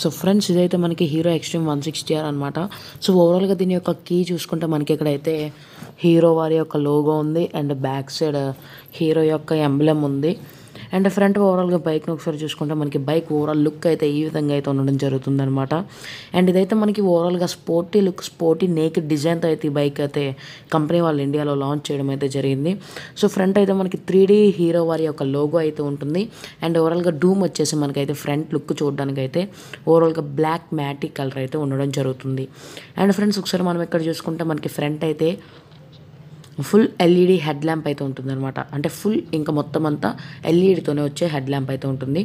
so friends ఇదైతే మనకి hero extreme one sixty R అనమాట సో ఓవరాల్గా దీని యొక్క కీ చూసుకుంటే మనకి ఇక్కడైతే హీరో వారి యొక్క లోగో ఉంది అండ్ బ్యాక్ సైడ్ హీరో యొక్క ఎంబ్లెమ్ ఉంది అండ్ ఫ్రంట్ ఓవరాల్గా బైక్ను ఒకసారి చూసుకుంటే మనకి బైక్ ఓవరాల్ లుక్ అయితే ఈ విధంగా అయితే ఉండడం అనమాట అండ్ ఇదైతే మనకి ఓవరాల్గా స్పోర్టీ లుక్ స్పోర్టీ నేక్ డిజైన్తో అయితే ఈ బైక్ అయితే కంపెనీ వాళ్ళు ఇండియాలో లాంచ్ చేయడం అయితే జరిగింది సో ఫ్రంట్ అయితే మనకి త్రీ హీరో వారి యొక్క లోగో అయితే ఉంటుంది అండ్ ఓవరాల్గా డూమ్ వచ్చేసి మనకైతే ఫ్రంట్ లుక్ చూడడానికి అయితే ఓవరాల్గా బ్లాక్ మ్యాటిక్ కలర్ అయితే ఉండడం జరుగుతుంది అండ్ ఫ్రెండ్స్ ఒకసారి మనం ఇక్కడ చూసుకుంటే మనకి ఫ్రంట్ అయితే ఫుల్ ఎల్ఈడి హెడ్ ల్యాంప్ అయితే ఉంటుంది అనమాట అంటే ఫుల్ ఇంకా మొత్తం అంతా ఎల్ఈడితోనే వచ్చే హెడ్ ల్యాంప్ అయితే ఉంటుంది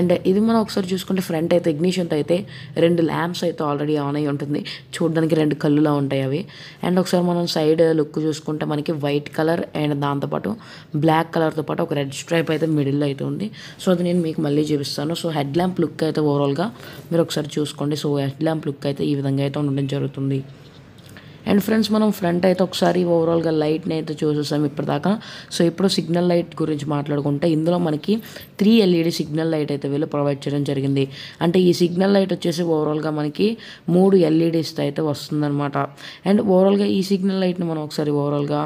అండ్ ఇది మనం ఒకసారి చూసుకుంటే ఫ్రంట్ అయితే ఇగ్నిషన్తో అయితే రెండు ల్యాంప్స్ అయితే ఆల్రెడీ ఆన్ అయి ఉంటుంది చూడడానికి రెండు కళ్ళులా ఉంటాయి అవి అండ్ ఒకసారి మనం సైడ్ లుక్ చూసుకుంటే మనకి వైట్ కలర్ అండ్ దాంతోపాటు బ్లాక్ కలర్తో పాటు ఒక రెడ్ స్ట్రైప్ అయితే మిడిల్లో అయితే ఉంది సో అది నేను మీకు మళ్ళీ చూపిస్తాను సో హెడ్ ల్యాంప్ లుక్ అయితే ఓవరాల్గా మీరు ఒకసారి చూసుకోండి సో హెడ్ ల్యాంప్ లుక్ అయితే ఈ విధంగా అయితే ఉండడం జరుగుతుంది అండ్ ఫ్రెండ్స్ మనం ఫ్రంట్ అయితే ఒకసారి ఓవరాల్గా లైట్ని అయితే చూసేసాం ఇప్పటిదాకా సో ఇప్పుడు సిగ్నల్ లైట్ గురించి మాట్లాడుకుంటే ఇందులో మనకి త్రీ ఎల్ఈడి సిగ్నల్ లైట్ అయితే వీళ్ళు ప్రొవైడ్ చేయడం జరిగింది అంటే ఈ సిగ్నల్ లైట్ వచ్చేసి ఓవరాల్గా మనకి మూడు ఎల్ఈడీస్తో e అయితే వస్తుందన్నమాట అండ్ ఓవరాల్గా ఈ సిగ్నల్ లైట్ని మనం ఒకసారి ఓవరాల్గా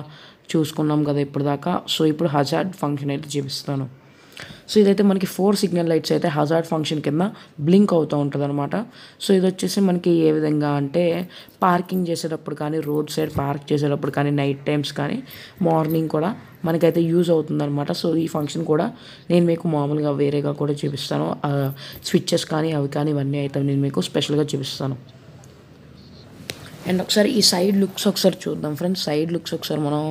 చూసుకున్నాం కదా ఇప్పటిదాకా సో ఇప్పుడు హజార్డ్ ఫంక్షన్ అయితే చూపిస్తాను సో ఇదైతే మనకి ఫోర్ సిగ్నల్ లైట్స్ అయితే హజార్డ్ ఫంక్షన్ కింద బ్లింక్ అవుతూ ఉంటుంది అనమాట సో ఇది వచ్చేసి మనకి ఏ విధంగా అంటే పార్కింగ్ చేసేటప్పుడు కానీ రోడ్ సైడ్ పార్క్ చేసేటప్పుడు కానీ నైట్ టైమ్స్ కానీ మార్నింగ్ కూడా మనకైతే యూజ్ అవుతుందన్నమాట సో ఈ ఫంక్షన్ కూడా నేను మీకు మామూలుగా వేరేగా కూడా చూపిస్తాను స్విచ్చెస్ కానీ అవి కానీ ఇవన్నీ అయితే నేను మీకు స్పెషల్గా చూపిస్తాను అండ్ ఒకసారి ఈ సైడ్ లుక్స్ ఒకసారి చూద్దాం ఫ్రెండ్స్ సైడ్ లుక్స్ ఒకసారి మనం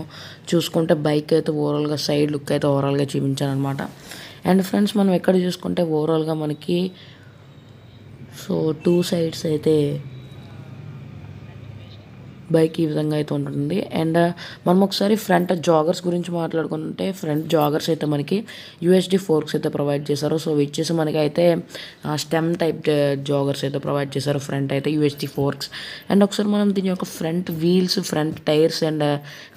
చూసుకుంటే బైక్ అయితే ఓవరాల్గా సైడ్ లుక్ అయితే ఓవరాల్గా చూపించానమాట అండ్ ఫ్రెండ్స్ మనం ఎక్కడ చూసుకుంటే ఓవరాల్గా మనకి సో టూ సైడ్స్ అయితే బైక్ ఈ విధంగా అయితే ఉంటుంది అండ్ uh, మనం ఒకసారి ఫ్రంట్ జాగర్స్ గురించి మాట్లాడుకుంటే ఫ్రంట్ జాగర్స్ అయితే మనకి యూఎస్డి ఫోర్క్స్ అయితే ప్రొవైడ్ చేశారు సో ఇచ్చేసి మనకైతే స్టెమ్ టైప్ uh, జాగర్స్ అయితే ప్రొవైడ్ చేశారు ఫ్రంట్ అయితే యూఎస్డి ఫోర్క్స్ అండ్ ఒకసారి మనం దీని యొక్క front wheels front tyres and uh,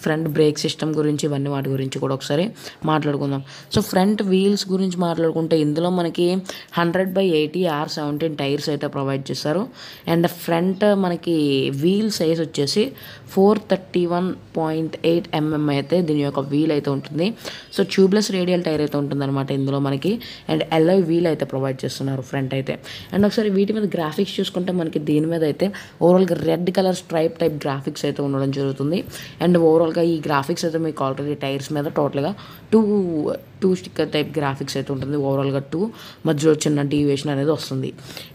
front brake system గురించి ఇవన్నీ వాటి గురించి కూడా ఒకసారి మాట్లాడుకుందాం సో ఫ్రంట్ వీల్స్ గురించి మాట్లాడుకుంటే ఇందులో మనకి hundred by eighty R seventeen tyres అయితే ప్రొవైడ్ చేశారు అండ్ ఫ్రంట్ మనకి వీల్ సైజ్ వచ్చేసి వచ్చి four thirty one point eight MM అయితే దీని యొక్క వీల్ అయితే ఉంటుంది సో ట్యూబ్లెస్ రేడియల్ టైర్ అయితే ఉంటుందన్నమాట ఇందులో మనకి అండ్ ఎల్ఐ వీల్ అయితే ప్రొవైడ్ చేస్తున్నారు ఫ్రంట్ అయితే అండ్ ఒకసారి వీటి మీద గ్రాఫిక్స్ చూసుకుంటే మనకి దీని మీద అయితే ఓవరాల్గా red colour stripe type graphics అయితే ఉండడం జరుగుతుంది అండ్ ఓవరాల్గా ఈ గ్రాఫిక్స్ అయితే మీకు ఆల్రెడీ టైర్స్ మీద టోటల్గా two two sticker type graphics అయితే ఉంటుంది ఓవరాల్గా టూ మధ్యలో చిన్న డీవియేషన్ అనేది వస్తుంది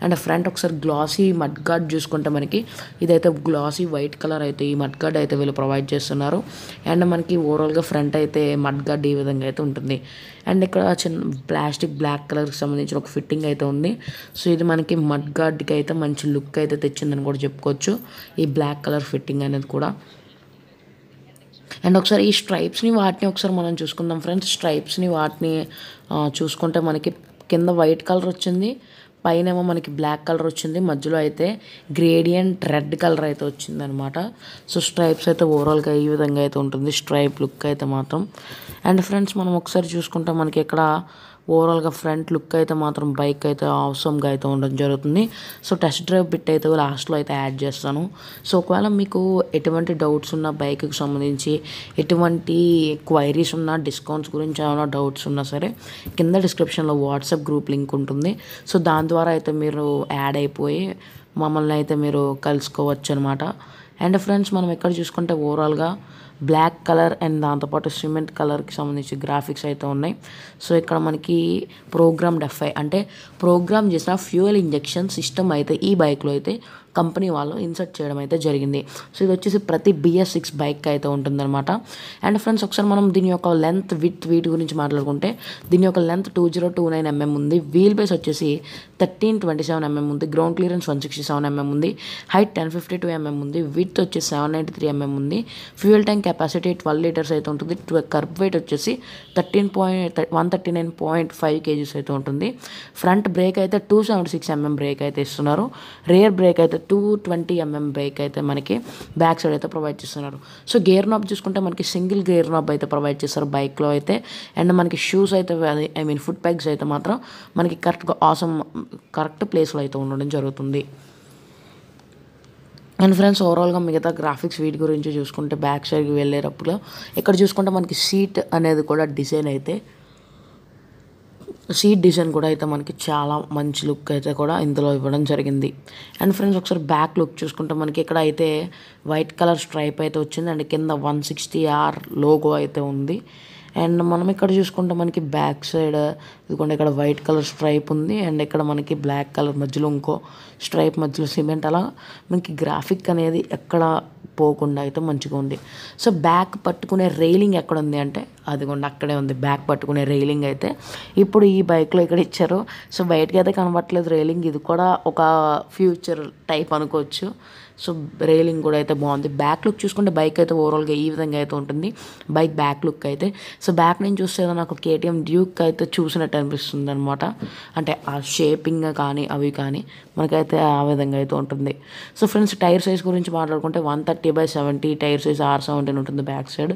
అండ్ ఫ్రంట్ ఒకసారి గ్లాసీ మడ్ గార్డ్ చూసుకుంటే మనకి ఇదైతే గ్లాసీ వైట్ కలర్ అయితే ఈ మడ్ గార్డ్ అయితే వీళ్ళు ప్రొవైడ్ చేస్తున్నారు అండ్ మనకి ఓవరాల్గా ఫ్రంట్ అయితే మడ్ గార్డ్ ఈ విధంగా అయితే ఉంటుంది అండ్ ఇక్కడ చిన్న ప్లాస్టిక్ బ్లాక్ కలర్కి సంబంధించిన ఒక ఫిట్టింగ్ అయితే ఉంది సో ఇది మనకి మడ్ గార్డ్కి అయితే మంచి లుక్ అయితే తెచ్చిందని కూడా చెప్పుకోవచ్చు ఈ బ్లాక్ కలర్ ఫిట్టింగ్ అనేది కూడా అండ్ ఒకసారి ఈ స్ట్రైప్స్ని వాటిని ఒకసారి మనం చూసుకుందాం ఫ్రెండ్స్ స్ట్రైప్స్ని వాటిని చూసుకుంటే మనకి కింద వైట్ కలర్ వచ్చింది పైన ఏమో మనకి బ్లాక్ కలర్ వచ్చింది మధ్యలో అయితే గ్రేడియంట్ రెడ్ కలర్ అయితే వచ్చిందనమాట సో స్ట్రైప్స్ అయితే ఓవరాల్గా ఈ విధంగా అయితే ఉంటుంది స్ట్రైప్ లుక్ అయితే మాత్రం అండ్ ఫ్రెండ్స్ మనం ఒకసారి చూసుకుంటే మనకి ఇక్కడ ఓవరాల్గా ఫ్రంట్ లుక్ అయితే మాత్రం బైక్ అయితే అవసరంగా అయితే ఉండడం జరుగుతుంది సో టెస్ట్ డ్రైవ్ బిట్ అయితే లాస్ట్లో అయితే యాడ్ చేస్తాను సో ఒకవేళ మీకు ఎటువంటి డౌట్స్ ఉన్న బైక్కి సంబంధించి ఎటువంటి క్వైరీస్ ఉన్న డిస్కౌంట్స్ గురించి ఏమైనా డౌట్స్ ఉన్నా సరే కింద డిస్క్రిప్షన్లో వాట్సాప్ గ్రూప్ లింక్ ఉంటుంది సో దాని ద్వారా అయితే మీరు యాడ్ అయిపోయి మమ్మల్ని అయితే మీరు కలుసుకోవచ్చు అనమాట అండ్ ఫ్రెండ్స్ మనం ఎక్కడ చూసుకుంటే ఓవరాల్గా బ్లాక్ కలర్ అండ్ దాంతోపాటు సిమెంట్ కలర్కి సంబంధించి గ్రాఫిక్స్ అయితే ఉన్నాయి సో ఇక్కడ మనకి ప్రోగ్రామ్ డెఫై అంటే ప్రోగ్రామ్ చేసిన ఫ్యూయల్ ఇంజక్షన్ సిస్టమ్ అయితే ఈ బైక్లో అయితే కంపెనీ వాళ్ళు ఇన్సర్ట్ చేయడం అయితే జరిగింది సో ఇది వచ్చేసి ప్రతి బిఎస్ సిక్స్ బైక్ అయితే ఉంటుందన్నమాట అండ్ ఫ్రెండ్స్ ఒకసారి మనం దీని యొక్క లెంత్ విత్ వీటి గురించి మాట్లాడుకుంటే దీని యొక్క length two zero two nine mm ఉంది వీల్ బేస్ వచ్చేసి థర్టీన్ ట్వంటీ సెవెన్ ఎంఎం ఉంది ground clearance one sixty seven mm ఉంది height ten fifty two mm ఉంది విత్ వచ్చేసి సెవెన్ నైంటీ త్రీ ఎంఎం ఉంది fuel tank capacity twelve litres అయితే ఉంటుంది kerb weight వచ్చేసి thirteen point one thirty nine point five kgs అయితే ఉంటుంది front brake అయితే two seventy six mm brake అయితే ఇస్తున్నారు రేర్ బ్రేక్ అయితే టూ ట్వంటీ ఎంఎం బ్రేక్ అయితే మనకి బ్యాక్ సైడ్ అయితే ప్రొవైడ్ చేస్తున్నారు సో గేర్ నాబ్ చూసుకుంటే మనకి సింగిల్ గేర్ నాబ్ అయితే ప్రొవైడ్ చేస్తారు బైక్లో అయితే అండ్ మనకి షూస్ అయితే ఐ మీన్ ఫుట్ బ్యాగ్స్ అయితే మాత్రం మనకి కరెక్ట్గా ఆసమ్ కరెక్ట్ ప్లేస్లో అయితే ఉండడం జరుగుతుంది అండ్ ఫ్రెండ్స్ ఓవరాల్గా మిగతా గ్రాఫిక్స్ వీటి గురించి చూసుకుంటే బ్యాక్ సైడ్కి వెళ్ళేటప్పుడు ఇక్కడ చూసుకుంటే మనకి సీట్ అనేది కూడా డిజైన్ అయితే సీట్ డిజైన్ కూడా అయితే మనకి చాలా మంచి లుక్ అయితే కూడా ఇందులో ఇవ్వడం జరిగింది అండ్ ఫ్రెండ్స్ ఒకసారి బ్యాక్ లుక్ చూసుకుంటే మనకి ఇక్కడ అయితే వైట్ కలర్ స్ట్రైప్ అయితే వచ్చింది అండ్ కింద వన్ సిక్స్టీ ఆర్ లోగో అయితే ఉంది అండ్ మనం ఇక్కడ చూసుకుంటే మనకి బ్యాక్ సైడ్ ఇదిగోండి ఇక్కడ వైట్ కలర్ స్ట్రైప్ ఉంది అండ్ ఇక్కడ మనకి బ్లాక్ కలర్ మధ్యలో ఇంకో స్ట్రైప్ మధ్యలో సిమెంట్ అలా మనకి గ్రాఫిక్ అనేది ఎక్కడ పోకుండా అయితే మంచిగా ఉంది సో బ్యాక్ పట్టుకునే రైలింగ్ ఎక్కడ ఉంది అంటే అదిగోండి అక్కడే ఉంది బ్యాగ్ పట్టుకునే రైలింగ్ అయితే ఇప్పుడు ఈ బైక్లో ఇక్కడ ఇచ్చారు సో బయటకి అయితే కనబట్టలేదు రైలింగ్ ఇది కూడా ఒక ఫ్యూచర్ టైప్ అనుకోవచ్చు సో రైలింగ్ కూడా అయితే బాగుంది బ్యాక్ లుక్ చూసుకుంటే బైక్ అయితే ఓవరాల్గా ఈ విధంగా అయితే ఉంటుంది బైక్ బ్యాక్ లుక్ అయితే సో బ్యాక్ నుంచి చూస్తే నాకు కేటీఎం డ్యూక్ అయితే చూసినట్టు అనిపిస్తుంది అనమాట అంటే ఆ షేపింగ్ కానీ అవి కానీ మనకైతే ఆ విధంగా అయితే ఉంటుంది సో ఫ్రెండ్స్ టైర్ సైజ్ గురించి మాట్లాడుకుంటే one thirty by seventy tyre size R seventeen ఉంటుంది back side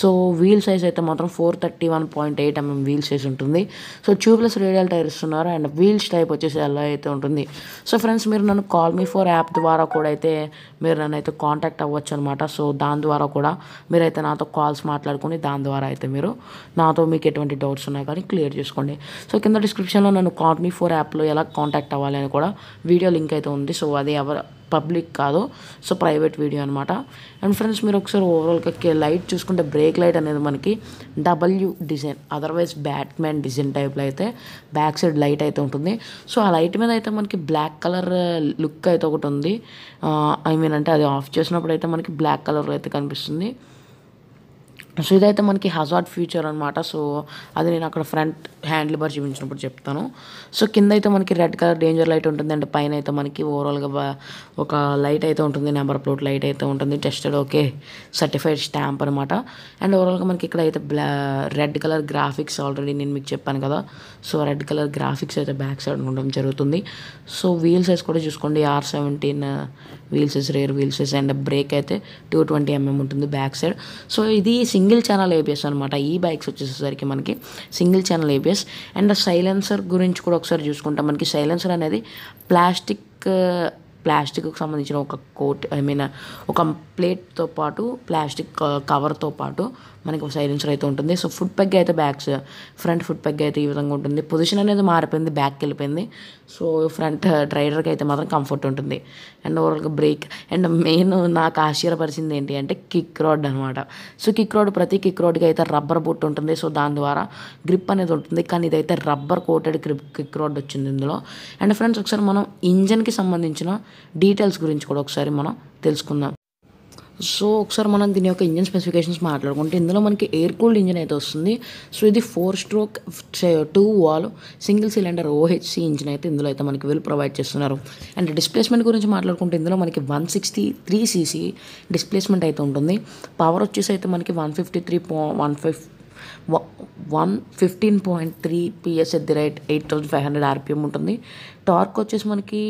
so wheel size అయితే మాత్రం four thirty one point eight mm wheel size ఉంటుంది సో ట్యూబ్లెస్ రేడియల్ టైర్ ఇస్తున్నారు అండ్ వీల్స్ టైప్ వచ్చేసి ఎలా అయితే ఉంటుంది సో ఫ్రెండ్స్ మీరు నన్ను కాల్ మీ ఫోర్ యాప్ ద్వారా కూడా అయితే మీరు నన్ను అయితే కాంటాక్ట్ అవ్వచ్చు అనమాట సో దాని ద్వారా కూడా మీరైతే నాతో కాల్స్ మాట్లాడుకొని దాని ద్వారా అయితే మీరు నాతో మీకు ఎటువంటి డౌట్స్ ఉన్నాయి కానీ క్లియర్ చేసుకోండి సో కింద డిస్క్రిప్షన్లో నన్ను కాట్ మీ ఫోర్ యాప్లో ఎలా కాంటాక్ట్ అవ్వాలి అని కూడా వీడియో లింక్ అయితే ఉంది సో అది ఎవరు పబ్లిక్ కాదు సో ప్రైవేట్ వీడియో అనమాట అండ్ ఫ్రెండ్స్ మీరు ఒకసారి ఓవరాల్గా లైట్ చూసుకుంటే బ్రేక్ లైట్ అనేది మనకి W design otherwise Batman design టైప్లో అయితే బ్యాక్ సైడ్ లైట్ అయితే ఉంటుంది సో ఆ లైట్ మీద అయితే మనకి బ్లాక్ కలర్ లుక్ అయితే ఒకటి ఉంది ఐ మీన్ అంటే అది ఆఫ్ చేసినప్పుడు అయితే మనకి బ్లాక్ కలర్లో అయితే కనిపిస్తుంది సో ఇదైతే మనకి హజార్డ్ ఫ్యూచర్ అనమాట సో అది నేను అక్కడ ఫ్రంట్ హ్యాండిల్ బార్ చూపించినప్పుడు చెప్తాను సో కింద అయితే మనకి రెడ్ కలర్ డేంజర్ లైట్ ఉంటుంది అండ్ పైన అయితే మనకి ఓవరాల్గా ఒక లైట్ అయితే ఉంటుంది నెంబర్ ప్లేట్ లైట్ అయితే ఉంటుంది టెస్టెడ్ ఓకే సర్టిఫైడ్ స్టాంప్ అనమాట అండ్ ఓవరాల్గా మనకి ఇక్కడ అయితే బ్లా రెడ్ కలర్ గ్రాఫిక్స్ ఆల్రెడీ నేను మీకు చెప్పాను కదా సో రెడ్ కలర్ గ్రాఫిక్స్ అయితే బ్యాక్ సైడ్ ఉండడం జరుగుతుంది సో వీల్ సైజ్ కూడా చూసుకోండి ఆర్ సెవెంటీన్ వీల్స్ రేర్ వీల్సెస్ అండ్ బ్రేక్ అయితే టూ ట్వంటీ ఎంఎం ఉంటుంది బ్యాక్ సైడ్ సో ఇది సింగిల్ సింగిల్ ఛానల్ ఏబిఎస్ అనమాట ఈ బైక్స్ వచ్చేసరికి మనకి single channel ABS and silencer గురించి కూడా ఒకసారి చూసుకుంటాం మనకి సైలెన్సర్ అనేది ప్లాస్టిక్ ప్లాస్టిక్కు సంబంధించిన ఒక కోట్ ఐ మీన్ ఒక ప్లేట్తో పాటు ప్లాస్టిక్ కవర్తో పాటు మనకి సైలెన్సర్ అయితే ఉంటుంది సో ఫుడ్ పెగ్ అయితే బ్యాగ్స్ ఫ్రంట్ ఫుడ్ పెగ్ అయితే ఈ విధంగా ఉంటుంది పొజిషన్ అనేది మారిపోయింది బ్యాక్ వెళ్ళిపోయింది సో ఫ్రంట్ డ్రైడర్కి అయితే మాత్రం కంఫర్ట్ ఉంటుంది అండ్ ఓవరాల్గా బ్రేక్ అండ్ మెయిన్ నాకు ఆశ్చర్యపరిచింది ఏంటి అంటే కిక్ రోడ్ అనమాట సో కిక్ రోడ్ ప్రతి కిక్ రోడ్కి అయితే రబ్బర్ బుట్ ఉంటుంది సో దాని ద్వారా గ్రిప్ అనేది ఉంటుంది కానీ ఇదైతే rubber coated grip kick rod వచ్చింది ఇందులో అండ్ ఫ్రెండ్స్ ఒకసారి మనం ఇంజన్కి సంబంధించిన డీటెయిల్స్ గురించి కూడా ఒకసారి మనం తెలుసుకుందాం సో ఒకసారి మనం దీని యొక్క ఇంజన్ స్పెసిఫికేషన్స్ మాట్లాడుకుంటే ఇందులో మనకి ఎయిర్ కూల్డ్ ఇంజిన్ అయితే వస్తుంది సో ఇది four stroke two valve single cylinder OHC engine అయితే ఇందులో అయితే మనకి వీళ్ళు ప్రొవైడ్ చేస్తున్నారు అండ్ డిస్ప్లేస్మెంట్ గురించి మాట్లాడుకుంటే ఇందులో మనకి one sixty three cc displacement అయితే ఉంటుంది పవర్ వచ్చేసి అయితే మనకి one fifty three one five one fifteen point three PS at the rate eight thousand five hundred rpm ఉంటుంది టార్క్ వచ్చేసి మనకి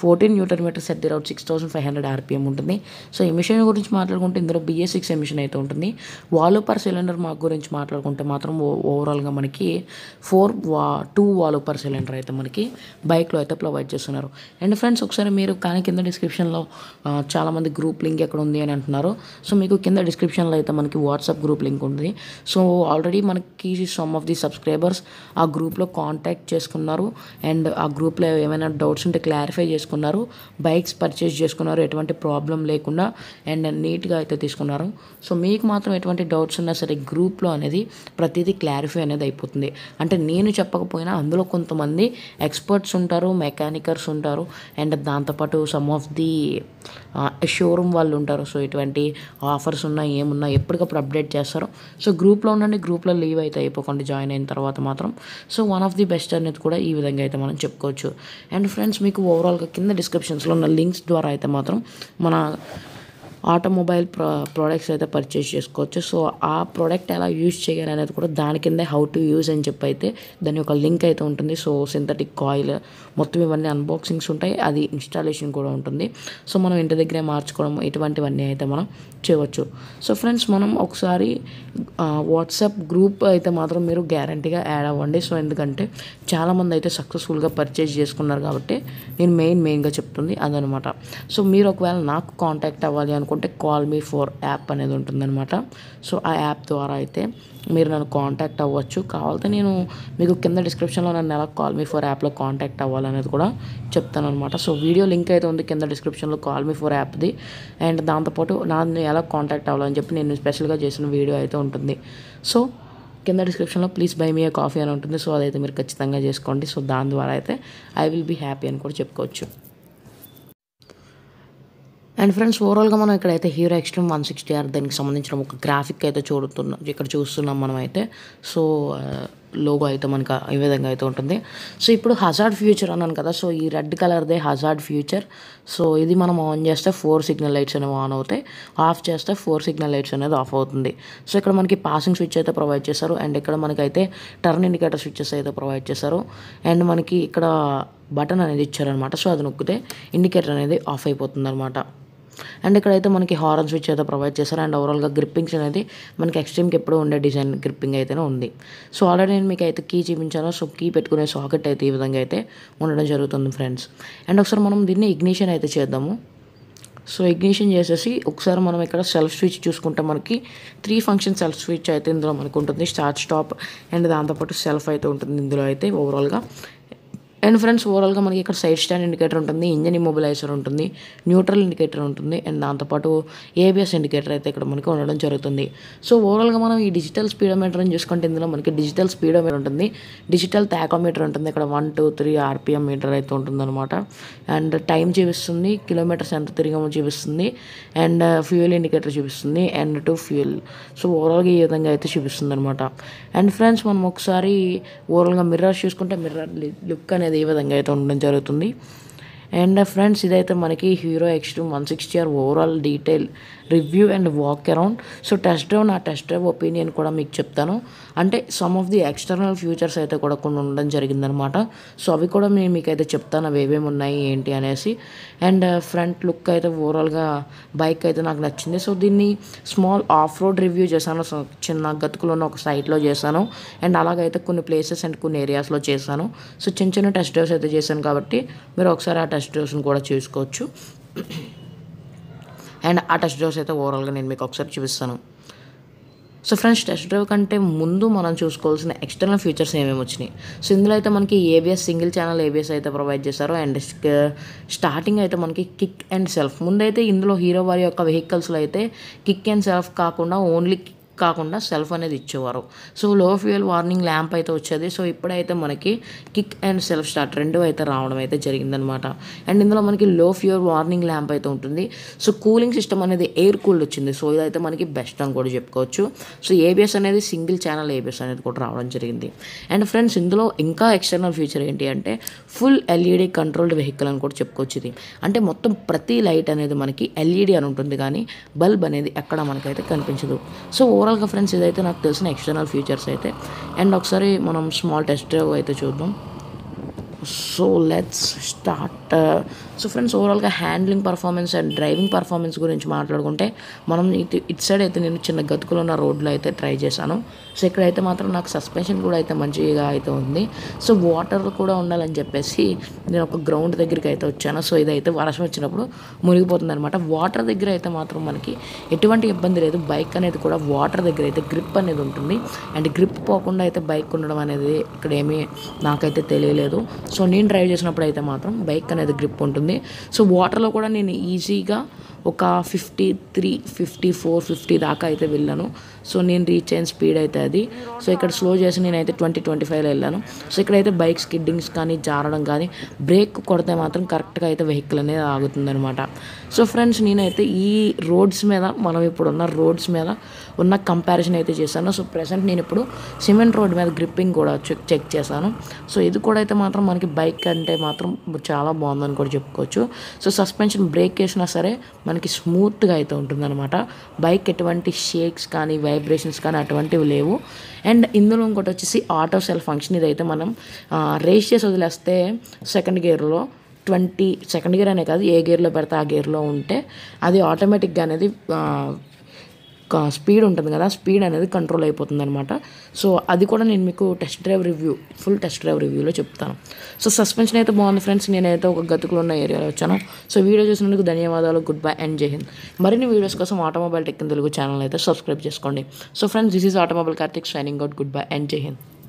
fourteen newton metre at the six thousand five hundred rpm ఉంటుంది so emission గురించి మాట్లాడుకుంటే ఇందులో BS six emission అయితే ఉంటుంది valve per cylinder మా గురించి మాట్లాడుకుంటే మాత్రం ఓవరాల్గా మనకి ఫోర్ వా టూ వాల్వ్ పర్ సిలిండర్ అయితే మనకి బైక్లో అయితే ప్రొవైడ్ చేస్తున్నారు అండ్ ఫ్రెండ్స్ ఒకసారి మీరు కానీ కింద డిస్క్రిప్షన్లో చాలామంది గ్రూప్ లింక్ ఎక్కడ ఉంది అని అంటున్నారు సో మీకు కింద డిస్క్రిప్షన్లో అయితే మనకి వాట్సాప్ గ్రూప్ లింక్ ఉంది సో ఆల్రెడీ మనకి సమ్ ఆఫ్ ది సబ్స్క్రైబర్స్ ఆ గ్రూప్లో కాంటాక్ట్ చేసుకున్నారు అండ్ ఆ గ్రూప్ గ్రూప్లో ఏమైనా డౌట్స్ ఉంటే క్లారిఫై చేసుకున్నారు బైక్స్ పర్చేస్ చేసుకున్నారు ఎటువంటి ప్రాబ్లం లేకుండా అండ్ నీట్గా అయితే తీసుకున్నారు సో మీకు మాత్రం ఎటువంటి డౌట్స్ ఉన్నా సరే గ్రూప్లో అనేది ప్రతిదీ క్లారిఫై అనేది అయిపోతుంది అంటే నేను చెప్పకపోయినా అందులో కొంతమంది ఎక్స్పర్ట్స్ ఉంటారు మెకానికర్స్ ఉంటారు అండ్ దాంతోపాటు సమ్ ఆఫ్ ది షోరూమ్ వాళ్ళు ఉంటారు సో ఇటువంటి ఆఫర్స్ ఉన్నా ఏమున్నా ఎప్పటికప్పుడు అప్డేట్ చేస్తారు సో గ్రూప్లో ఉండండి గ్రూప్లో లీవ్ అయితే అయిపోకండి జాయిన్ అయిన తర్వాత మాత్రం so one of the best అనేది కూడా ఈ విధంగా అయితే మనం చెప్పుకోవచ్చు అండ్ ఫ్రెండ్స్ మీకు ఓవరాల్గా కింద డిస్క్రిప్షన్స్లో ఉన్న లింక్స్ ద్వారా అయితే మాత్రం మన ఆటోమొబైల్ ప్రో ప్రోడక్ట్స్ అయితే పర్చేస్ చేసుకోవచ్చు సో ఆ ప్రోడక్ట్ ఎలా యూజ్ చేయాలి అనేది కూడా దాని కింద హౌ టు యూజ్ అని చెప్పి అయితే దాని యొక్క లింక్ అయితే ఉంటుంది సో సింథటిక్ కాయిల్ మొత్తం ఇవన్నీ అన్బాక్సింగ్స్ ఉంటాయి అది ఇన్స్టాలేషన్ కూడా ఉంటుంది సో మనం ఇంటి దగ్గరే మార్చుకోవడం ఇటువంటివన్నీ అయితే మనం చేయవచ్చు సో ఫ్రెండ్స్ మనం ఒకసారి వాట్సాప్ గ్రూప్ అయితే మాత్రం మీరు గ్యారంటీగా యాడ్ అవ్వండి సో ఎందుకంటే చాలామంది అయితే సక్సెస్ఫుల్గా పర్చేజ్ చేసుకున్నారు కాబట్టి నేను మెయిన్ మెయిన్గా చెప్తుంది అదనమాట సో మీరు ఒకవేళ నాకు కాంటాక్ట్ అవ్వాలి అనుకుంటే అనుకుంటే కాల్ మీ ఫోర్ యాప్ అనేది ఉంటుందన్నమాట సో ఆ యాప్ ద్వారా అయితే మీరు నన్ను కాంటాక్ట్ అవ్వచ్చు కావాలంటే నేను మీకు కింద డిస్క్రిప్షన్లో నన్ను ఎలా కాల్ మీ ఫోర్ యాప్లో కాంటాక్ట్ అవ్వాలనేది కూడా చెప్తాను అనమాట సో వీడియో లింక్ అయితే ఉంది కింద డిస్క్రిప్షన్లో కాల్ మీ ఫోర్ యాప్ది అండ్ దాంతోపాటు నన్ను ఎలా కాంటాక్ట్ అవ్వాలని చెప్పి నేను స్పెషల్గా చేసిన వీడియో అయితే ఉంటుంది సో కింద డిస్క్రిప్షన్లో ప్లీజ్ బై మీ కాఫీ అని ఉంటుంది సో అదైతే మీరు ఖచ్చితంగా చేసుకోండి సో దాని ద్వారా అయితే ఐ విల్ బీ హ్యాపీ అని కూడా చెప్పుకోవచ్చు అండ్ ఫ్రెండ్స్ ఓవరాల్గా మనం ఇక్కడైతే Hero extreme one sixty R దానికి సంబంధించిన ఒక గ్రాఫిక్ అయితే చూడుతున్నాం ఇక్కడ చూస్తున్నాం మనం అయితే సో లోగో అయితే మనకు ఈ విధంగా అయితే ఉంటుంది సో ఇప్పుడు హజార్డ్ ఫ్యూచర్ అన్నాను కదా సో ఈ రెడ్ కలర్దే హజార్డ్ ఫ్యూచర్ సో ఇది మనం ఆన్ చేస్తే ఫోర్ సిగ్నల్ లైట్స్ అనేవి ఆన్ అవుతాయి ఆఫ్ చేస్తే ఫోర్ సిగ్నల్ లైట్స్ అనేది ఆఫ్ అవుతుంది సో ఇక్కడ మనకి పాసింగ్ స్విచ్ అయితే ప్రొవైడ్ చేశారు అండ్ ఇక్కడ మనకైతే టర్న్ ఇండికేటర్ స్విచ్చెస్ అయితే ప్రొవైడ్ చేశారు అండ్ మనకి ఇక్కడ బటన్ అనేది ఇచ్చారనమాట సో అది నొక్కితే ఇండికేటర్ అనేది ఆఫ్ అయిపోతుంది అనమాట అండ్ ఇక్కడైతే మనకి హారన్ స్విచ్ అయితే ప్రొవైడ్ చేశారు అండ్ ఓవరాల్గా గ్రిప్పింగ్స్ అనేది మనకి ఎక్స్ట్రీమ్కి ఎప్పుడూ ఉండే డిజైన్ గ్రిప్పింగ్ అయితేనే ఉంది సో ఆల్రెడీ నేను మీకు అయితే కీ చూపించాను సో కీ పెట్టుకునే సాకెట్ అయితే ఈ విధంగా అయితే ఉండడం జరుగుతుంది ఫ్రెండ్స్ అండ్ ఒకసారి మనం దీన్ని ఇగ్నిషన్ అయితే చేద్దాము సో ఇగ్నిషన్ చేసేసి ఒకసారి మనం ఇక్కడ సెల్ఫ్ స్విచ్ చూసుకుంటే మనకి త్రీ ఫంక్షన్ సెల్ఫ్ స్విచ్ అయితే ఇందులో మనకు ఉంటుంది స్టార్ట్ స్టాప్ అండ్ దాంతోపాటు సెల్ఫ్ అయితే ఉంటుంది ఇందులో అయితే ఓవరాల్గా అండ్ ఫ్రెండ్స్ ఓవరాల్గా మనకి ఇక్కడ సైడ్ స్టాండ్ ఇండికేటర్ ఉంటుంది ఇంజన్ ఇమ్మొబిలైజర్ ఉంటుంది న్యూట్రల్ ఇండికేటర్ ఉంటుంది అండ్ దాంతోపాటు ఏబిఎస్ ఇండికేటర్ అయితే ఇక్కడ మనకి ఉండడం జరుగుతుంది సో ఓవరాల్గా మనం ఈ డిజిటల్ స్పీడోమీటర్ అని చూసుకుంటే ఇందులో మనకి డిజిటల్ స్పీడోమీటర్ ఉంటుంది డిజిటల్ థాకోమీటర్ ఉంటుంది ఇక్కడ one two three rpm meter అయితే ఉంటుంది అనమాట అండ్ టైం చూపిస్తుంది కిలోమీటర్స్ ఎంత తిరిగామో చూపిస్తుంది అండ్ ఫ్యూయల్ ఇండికేటర్ చూపిస్తుంది అండ్ టు ఫ్యూయల్ సో ఓవరాల్గా ఈ విధంగా అయితే చూపిస్తుంది అనమాట అండ్ ఫ్రెండ్స్ మనం ఒకసారి ఓవరాల్గా మిర్రర్స్ చూసుకుంటే మిర్రర్ లుక్ అనేది అనేది ఈ విధంగా అయితే ఉండడం జరుగుతుంది అండ్ ఫ్రెండ్స్ ఇదైతే మనకి Hero X two one sixty R overall detail review and walk around so test drive నా టెస్ట్ డ్రైవ్ ఒపీనియన్ కూడా మీకు చెప్తాను అంటే some of the external features అయితే కూడా కొన్ని ఉండడం జరిగిందనమాట సో అవి కూడా నేను మీకైతే చెప్తాను అవి ఏమేమి ఉన్నాయి ఏంటి అనేసి అండ్ ఫ్రంట్ లుక్ అయితే ఓవరాల్గా బైక్ అయితే నాకు నచ్చింది సో దీన్ని స్మాల్ ఆఫ్ రోడ్ రివ్యూ చేశాను చిన్న ఉన్న ఒక సైట్లో చేశాను అండ్ అలాగైతే కొన్ని ప్లేసెస్ అండ్ కొన్ని ఏరియాస్లో చేశాను సో చిన్న చిన్న టెస్ట్ డ్రైవ్స్ అయితే చేశాను కాబట్టి మీరు ఒకసారి ఆ టెస్ట్ డ్రైవ్స్ని కూడా చూసుకోవచ్చు అండ్ ఆ టెస్ట్ డ్రైవ్స్ అయితే ఓవరాల్గా నేను మీకు ఒకసారి చూపిస్తాను సో ఫ్రెండ్స్ టెస్ట్ డ్రైవ్ కంటే ముందు మనం చూసుకోవాల్సిన ఎక్స్టర్నల్ ఫీచర్స్ ఏమేమి వచ్చినాయి సో ఇందులో అయితే మనకి ఏబిఎస్ సింగిల్ ఛానల్ ఏబిఎస్ అయితే ప్రొవైడ్ చేశారు అండ్ స్టార్టింగ్ అయితే మనకి కిక్ అండ్ సెల్ఫ్ ముందైతే ఇందులో హీరో వారి యొక్క వెహికల్స్లో అయితే కిక్ అండ్ సెల్ఫ్ కాకుండా ఓన్లీ కాకుండా సెల్ఫ్ అనేది ఇచ్చేవారు సో లో ఫ్యూయల్ వార్నింగ్ ల్యాంప్ అయితే వచ్చేది సో ఇప్పుడైతే మనకి కిక్ అండ్ సెల్ఫ్ స్టార్ట్ రెండు అయితే రావడం అయితే జరిగిందనమాట అండ్ ఇందులో మనకి లో ఫ్యూయల్ వార్నింగ్ ల్యాంప్ అయితే ఉంటుంది సో కూలింగ్ సిస్టమ్ అనేది ఎయిర్ కూల్డ్ వచ్చింది సో ఇదైతే మనకి బెస్ట్ అని కూడా చెప్పుకోవచ్చు సో ఏబిఎస్ అనేది సింగిల్ ఛానల్ ఏబిఎస్ అనేది కూడా రావడం జరిగింది అండ్ ఫ్రెండ్స్ ఇందులో ఇంకా ఎక్స్టర్నల్ ఫీచర్ ఏంటి అంటే ఫుల్ ఎల్ఈడి కంట్రోల్డ్ వెహికల్ అని కూడా చెప్పుకోవచ్చు ఇది అంటే మొత్తం ప్రతి లైట్ అనేది మనకి ఎల్ఈడి అని ఉంటుంది కానీ బల్బ్ అనేది ఎక్కడ మనకైతే కనిపించదు సో ఓవరాల్ ఓవరాల్గా ఫ్రెండ్స్ ఇదైతే నాకు తెలిసిన ఎక్స్టర్నల్ ఫీచర్స్ అయితే అండ్ ఒకసారి మనం స్మాల్ టెస్ట్ డ్రైవ్ అయితే చూద్దాం so let's start so friends ఓవరాల్గా handling performance and driving performance గురించి మాట్లాడుకుంటే మనం ఇటు ఇటు సైడ్ అయితే నేను చిన్న గతుకులు ఉన్న రోడ్లో అయితే ట్రై చేశాను సో ఇక్కడైతే మాత్రం నాకు సస్పెన్షన్ కూడా అయితే మంచిగా అయితే ఉంది సో వాటర్ కూడా ఉండాలని చెప్పేసి నేను ఒక గ్రౌండ్ దగ్గరికి అయితే వచ్చాను సో ఇదైతే వర్షం వచ్చినప్పుడు మునిగిపోతుంది అనమాట వాటర్ దగ్గర అయితే మాత్రం మనకి ఎటువంటి ఇబ్బంది లేదు బైక్ అనేది కూడా వాటర్ దగ్గర అయితే గ్రిప్ అనేది ఉంటుంది అండ్ గ్రిప్ పోకుండా అయితే బైక్ ఉండడం అనేది ఇక్కడ ఏమీ నాకైతే తెలియలేదు సో నేను డ్రైవ్ చేసినప్పుడు అయితే మాత్రం బైక్ అనేది గ్రిప్ ఉంటుంది సో వాటర్లో కూడా నేను ఈజీగా ఒక fifty three fifty four fifty దాకా అయితే వెళ్ళాను సో నేను రీచ్ అయిన స్పీడ్ అయితే అది సో ఇక్కడ స్లో చేసి నేనైతే ట్వంటీ ట్వంటీ ఫైవ్లో వెళ్ళాను సో ఇక్కడైతే బైక్ స్కిడ్డింగ్స్ కానీ జారడం కానీ బ్రేక్ కొడితే మాత్రం కరెక్ట్గా అయితే వెహికల్ అనేది ఆగుతుందనమాట సో ఫ్రెండ్స్ నేనైతే ఈ రోడ్స్ మీద మనం ఇప్పుడున్న రోడ్స్ మీద ఉన్న కంపారిజన్ అయితే చేశాను సో ప్రజెంట్ నేను ఇప్పుడు సిమెంట్ రోడ్ మీద గ్రిప్పింగ్ కూడా చెక్ చెక్ చేశాను సో ఇది కూడా అయితే మాత్రం మనకి బైక్ అంటే మాత్రం చాలా బాగుందని కూడా చెప్పుకోవచ్చు సో సస్పెన్షన్ బ్రేక్ వేసినా సరే మనకి స్మూత్గా అయితే ఉంటుందన్నమాట బైక్ ఎటువంటి షేక్స్ కానీ వైబ్రేషన్స్ కానీ అటువంటివి లేవు అండ్ ఇందులో ఇంకోటి వచ్చేసి ఆటో సెల్ ఫంక్షన్ ఇదైతే మనం రేస్ చేసి వదిలేస్తే సెకండ్ గేర్లో ట్వంటీ సెకండ్ గేర్ అనే కాదు ఏ గేర్లో పెడితే ఆ గేర్లో ఉంటే అది ఆటోమేటిక్గా అనేది స్పీడ్ ఉంటుంది కదా స్పీడ్ అనేది కంట్రోల్ అయిపోతుంది అనమాట సో అది కూడా నేను మీకు test drive review full test drive రివ్యూలో చెప్తాను సో సస్పెన్షన్ అయితే బాగుంది ఫ్రెండ్స్ నేనైతే ఒక గతుకులు ఉన్న ఏరియాలో వచ్చాను సో వీడియో చూసినందుకు ధన్యవాదాలు గుడ్ బై అండ్ జై హింద్ మరిన్ని వీడియోస్ కోసం ఆటోమొబైల్ టెక్కిన తెలుగు ఛానల్ అయితే సబ్స్క్రైబ్ చేసుకోండి so friends this is automobile Karthik signing out good bye and జై హింద్